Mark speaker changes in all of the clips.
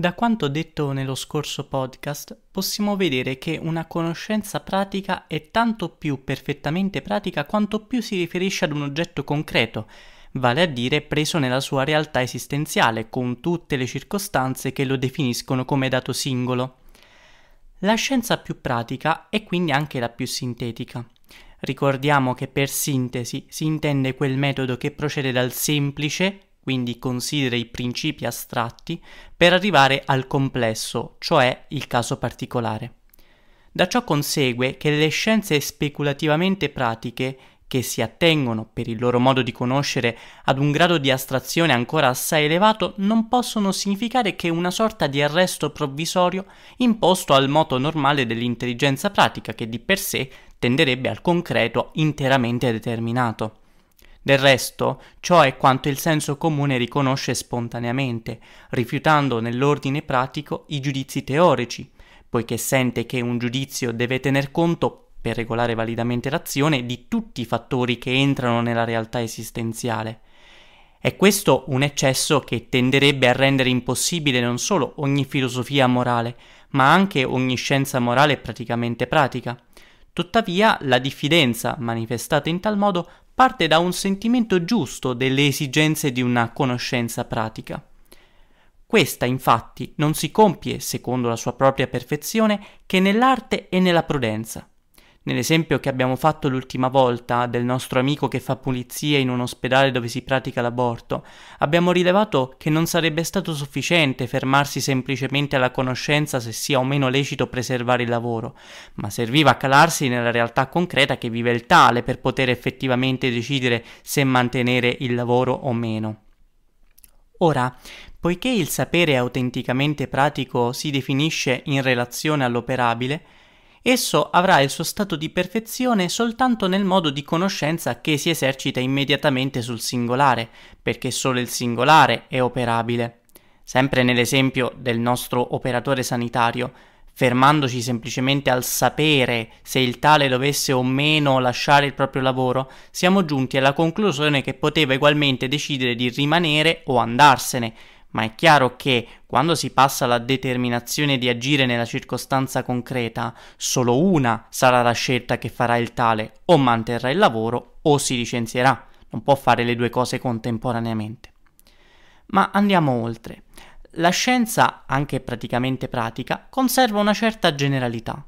Speaker 1: Da quanto detto nello scorso podcast, possiamo vedere che una conoscenza pratica è tanto più perfettamente pratica quanto più si riferisce ad un oggetto concreto, vale a dire preso nella sua realtà esistenziale, con tutte le circostanze che lo definiscono come dato singolo. La scienza più pratica è quindi anche la più sintetica. Ricordiamo che per sintesi si intende quel metodo che procede dal semplice quindi considera i principi astratti, per arrivare al complesso, cioè il caso particolare. Da ciò consegue che le scienze speculativamente pratiche, che si attengono, per il loro modo di conoscere, ad un grado di astrazione ancora assai elevato, non possono significare che una sorta di arresto provvisorio imposto al moto normale dell'intelligenza pratica, che di per sé tenderebbe al concreto interamente determinato. Del resto, ciò è quanto il senso comune riconosce spontaneamente, rifiutando nell'ordine pratico i giudizi teorici, poiché sente che un giudizio deve tener conto, per regolare validamente l'azione, di tutti i fattori che entrano nella realtà esistenziale. È questo un eccesso che tenderebbe a rendere impossibile non solo ogni filosofia morale, ma anche ogni scienza morale praticamente pratica. Tuttavia, la diffidenza manifestata in tal modo parte da un sentimento giusto delle esigenze di una conoscenza pratica. Questa infatti non si compie, secondo la sua propria perfezione, che nell'arte e nella prudenza. Nell'esempio che abbiamo fatto l'ultima volta del nostro amico che fa pulizia in un ospedale dove si pratica l'aborto, abbiamo rilevato che non sarebbe stato sufficiente fermarsi semplicemente alla conoscenza se sia o meno lecito preservare il lavoro, ma serviva a calarsi nella realtà concreta che vive il tale per poter effettivamente decidere se mantenere il lavoro o meno. Ora, poiché il sapere autenticamente pratico si definisce in relazione all'operabile, Esso avrà il suo stato di perfezione soltanto nel modo di conoscenza che si esercita immediatamente sul singolare, perché solo il singolare è operabile. Sempre nell'esempio del nostro operatore sanitario, fermandoci semplicemente al sapere se il tale dovesse o meno lasciare il proprio lavoro, siamo giunti alla conclusione che poteva egualmente decidere di rimanere o andarsene, ma è chiaro che quando si passa alla determinazione di agire nella circostanza concreta, solo una sarà la scelta che farà il tale, o manterrà il lavoro o si licenzierà, non può fare le due cose contemporaneamente. Ma andiamo oltre. La scienza, anche praticamente pratica, conserva una certa generalità.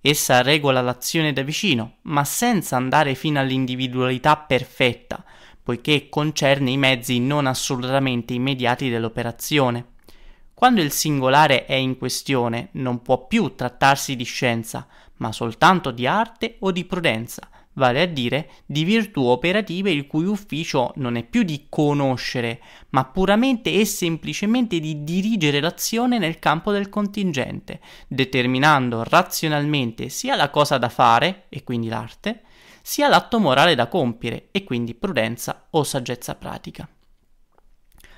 Speaker 1: Essa regola l'azione da vicino, ma senza andare fino all'individualità perfetta, poiché concerne i mezzi non assolutamente immediati dell'operazione. Quando il singolare è in questione non può più trattarsi di scienza, ma soltanto di arte o di prudenza, vale a dire di virtù operative il cui ufficio non è più di conoscere, ma puramente e semplicemente di dirigere l'azione nel campo del contingente, determinando razionalmente sia la cosa da fare, e quindi l'arte, sia l'atto morale da compiere e quindi prudenza o saggezza pratica.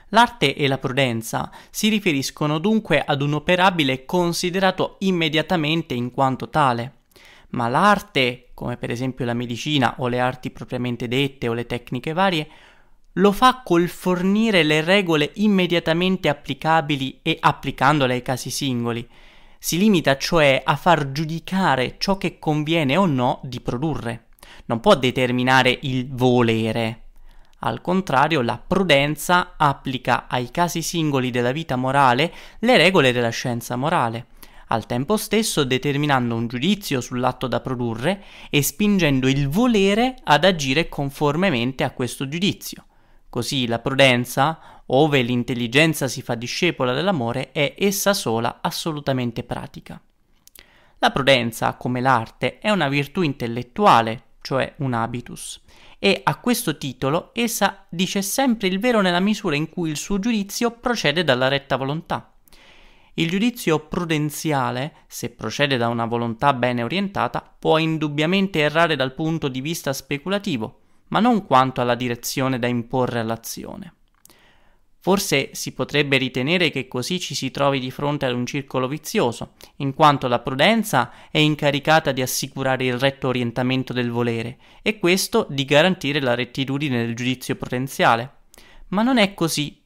Speaker 1: L'arte e la prudenza si riferiscono dunque ad un operabile considerato immediatamente in quanto tale, ma l'arte, come per esempio la medicina o le arti propriamente dette o le tecniche varie, lo fa col fornire le regole immediatamente applicabili e applicandole ai casi singoli. Si limita cioè a far giudicare ciò che conviene o no di produrre non può determinare il volere. Al contrario, la prudenza applica ai casi singoli della vita morale le regole della scienza morale, al tempo stesso determinando un giudizio sull'atto da produrre e spingendo il volere ad agire conformemente a questo giudizio. Così la prudenza, ove l'intelligenza si fa discepola dell'amore, è essa sola assolutamente pratica. La prudenza, come l'arte, è una virtù intellettuale, cioè un habitus, e a questo titolo essa dice sempre il vero nella misura in cui il suo giudizio procede dalla retta volontà. Il giudizio prudenziale, se procede da una volontà bene orientata, può indubbiamente errare dal punto di vista speculativo, ma non quanto alla direzione da imporre all'azione. Forse si potrebbe ritenere che così ci si trovi di fronte ad un circolo vizioso, in quanto la prudenza è incaricata di assicurare il retto orientamento del volere e questo di garantire la rettitudine del giudizio potenziale. Ma non è così,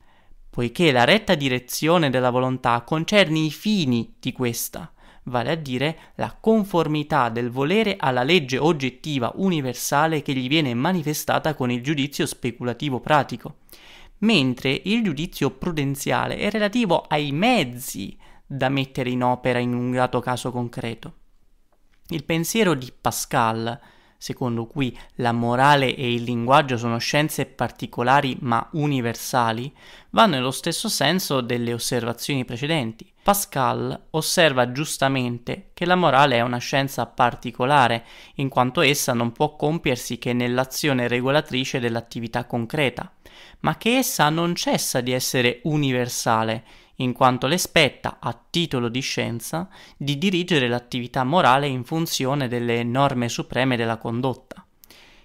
Speaker 1: poiché la retta direzione della volontà concerne i fini di questa, vale a dire la conformità del volere alla legge oggettiva universale che gli viene manifestata con il giudizio speculativo pratico mentre il giudizio prudenziale è relativo ai mezzi da mettere in opera in un dato caso concreto. Il pensiero di Pascal, secondo cui la morale e il linguaggio sono scienze particolari ma universali, va nello stesso senso delle osservazioni precedenti. Pascal osserva giustamente che la morale è una scienza particolare, in quanto essa non può compiersi che nell'azione regolatrice dell'attività concreta ma che essa non cessa di essere universale, in quanto le spetta, a titolo di scienza, di dirigere l'attività morale in funzione delle norme supreme della condotta.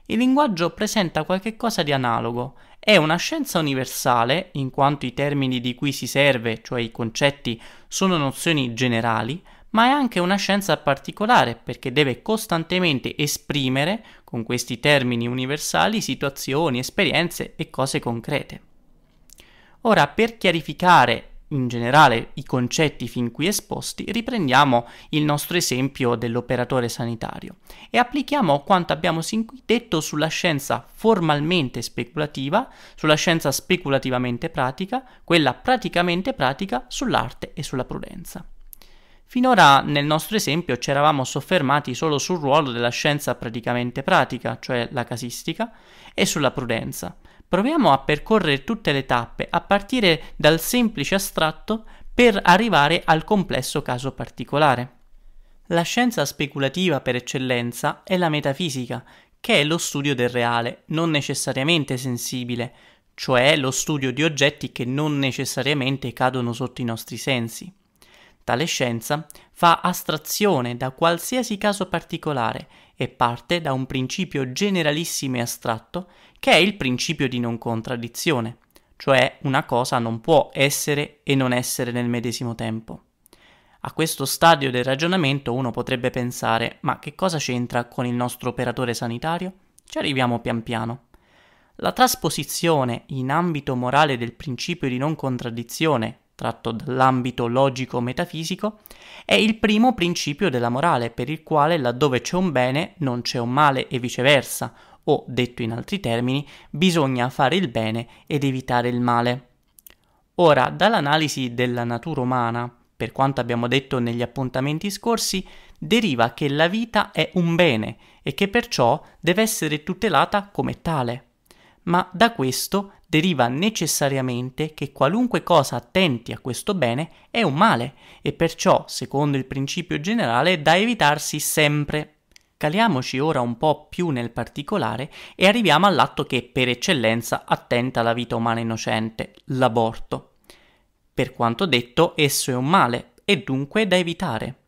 Speaker 1: Il linguaggio presenta qualche cosa di analogo, è una scienza universale, in quanto i termini di cui si serve, cioè i concetti, sono nozioni generali, ma è anche una scienza particolare perché deve costantemente esprimere, con questi termini universali, situazioni, esperienze e cose concrete. Ora, per chiarificare in generale i concetti fin qui esposti, riprendiamo il nostro esempio dell'operatore sanitario e applichiamo quanto abbiamo sin qui detto sulla scienza formalmente speculativa, sulla scienza speculativamente pratica, quella praticamente pratica, sull'arte e sulla prudenza. Finora nel nostro esempio ci eravamo soffermati solo sul ruolo della scienza praticamente pratica, cioè la casistica, e sulla prudenza. Proviamo a percorrere tutte le tappe, a partire dal semplice astratto per arrivare al complesso caso particolare. La scienza speculativa per eccellenza è la metafisica, che è lo studio del reale, non necessariamente sensibile, cioè lo studio di oggetti che non necessariamente cadono sotto i nostri sensi. Tale scienza fa astrazione da qualsiasi caso particolare e parte da un principio generalissimo e astratto che è il principio di non contraddizione, cioè una cosa non può essere e non essere nel medesimo tempo. A questo stadio del ragionamento uno potrebbe pensare ma che cosa c'entra con il nostro operatore sanitario? Ci arriviamo pian piano. La trasposizione in ambito morale del principio di non contraddizione tratto dall'ambito logico-metafisico, è il primo principio della morale, per il quale laddove c'è un bene non c'è un male e viceversa, o detto in altri termini, bisogna fare il bene ed evitare il male. Ora, dall'analisi della natura umana, per quanto abbiamo detto negli appuntamenti scorsi, deriva che la vita è un bene e che perciò deve essere tutelata come tale. Ma da questo deriva necessariamente che qualunque cosa attenti a questo bene è un male e perciò, secondo il principio generale, da evitarsi sempre. Caliamoci ora un po' più nel particolare e arriviamo all'atto che per eccellenza attenta la vita umana innocente, l'aborto. Per quanto detto, esso è un male e dunque da evitare.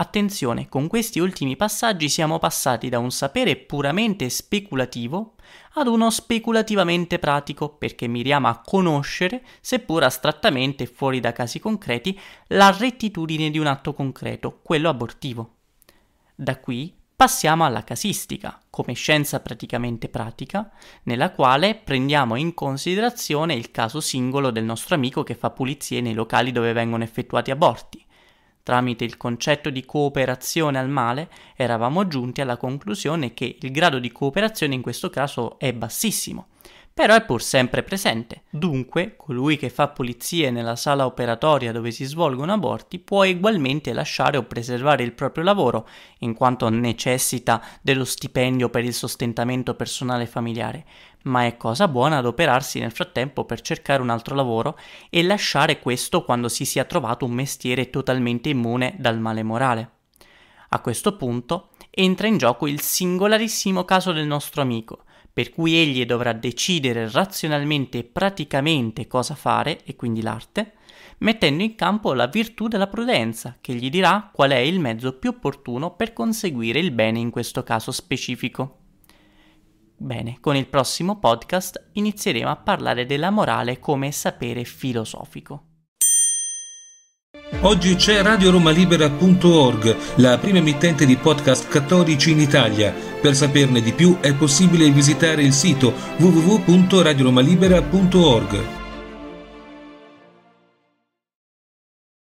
Speaker 1: Attenzione, con questi ultimi passaggi siamo passati da un sapere puramente speculativo ad uno speculativamente pratico, perché miriamo a conoscere, seppur astrattamente e fuori da casi concreti, la rettitudine di un atto concreto, quello abortivo. Da qui passiamo alla casistica, come scienza praticamente pratica, nella quale prendiamo in considerazione il caso singolo del nostro amico che fa pulizie nei locali dove vengono effettuati aborti Tramite il concetto di cooperazione al male eravamo giunti alla conclusione che il grado di cooperazione in questo caso è bassissimo, però è pur sempre presente. Dunque, colui che fa pulizie nella sala operatoria dove si svolgono aborti può ugualmente lasciare o preservare il proprio lavoro, in quanto necessita dello stipendio per il sostentamento personale e familiare, ma è cosa buona adoperarsi nel frattempo per cercare un altro lavoro e lasciare questo quando si sia trovato un mestiere totalmente immune dal male morale. A questo punto entra in gioco il singolarissimo caso del nostro amico, per cui egli dovrà decidere razionalmente e praticamente cosa fare, e quindi l'arte, mettendo in campo la virtù della prudenza, che gli dirà qual è il mezzo più opportuno per conseguire il bene in questo caso specifico. Bene, con il prossimo podcast inizieremo a parlare della morale come sapere filosofico. Oggi c'è radioromalibera.org, la prima emittente di podcast cattolici in Italia. Per saperne di più è possibile visitare il sito www.radioromalibera.org.